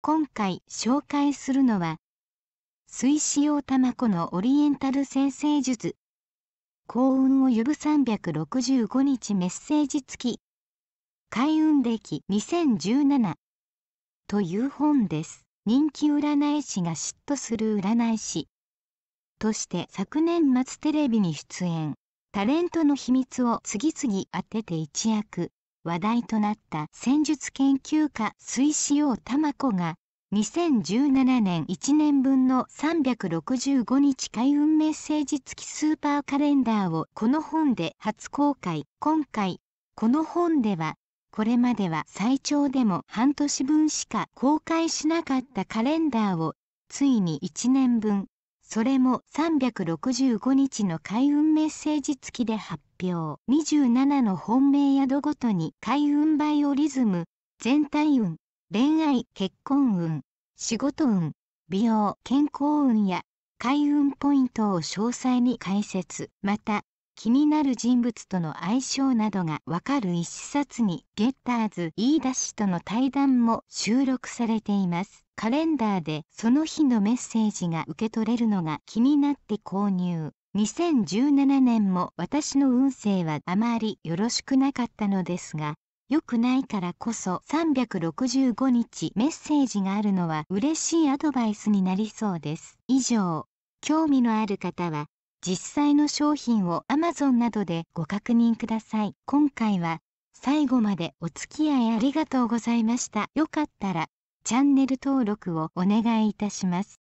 今回紹介するのは水使用玉子のオリエンタル先生術幸運を呼ぶ365日メッセージ付き開運歴2017という本です人気占い師が嫉妬する占い師として昨年末テレビに出演タレントの秘密を次々当てて一躍話題となった戦術研究家水塩玉子が2017年1年分の365日開運メッセージ付きスーパーカレンダーをこの本で初公開今回この本ではこれまでは最長でも半年分しか公開しなかったカレンダーをついに1年分それも365日の開運メッセージ付きで発表27の本命宿ごとに開運バイオリズム全体運恋愛結婚運仕事運美容健康運や開運ポイントを詳細に解説また気になる人物との相性などがわかる一冊にゲッターズ飯田氏との対談も収録されていますカレンダーでその日のメッセージが受け取れるのが気になって購入2017年も私の運勢はあまりよろしくなかったのですが、良くないからこそ365日メッセージがあるのは嬉しいアドバイスになりそうです。以上、興味のある方は実際の商品を Amazon などでご確認ください。今回は最後までお付き合いありがとうございました。よかったらチャンネル登録をお願いいたします。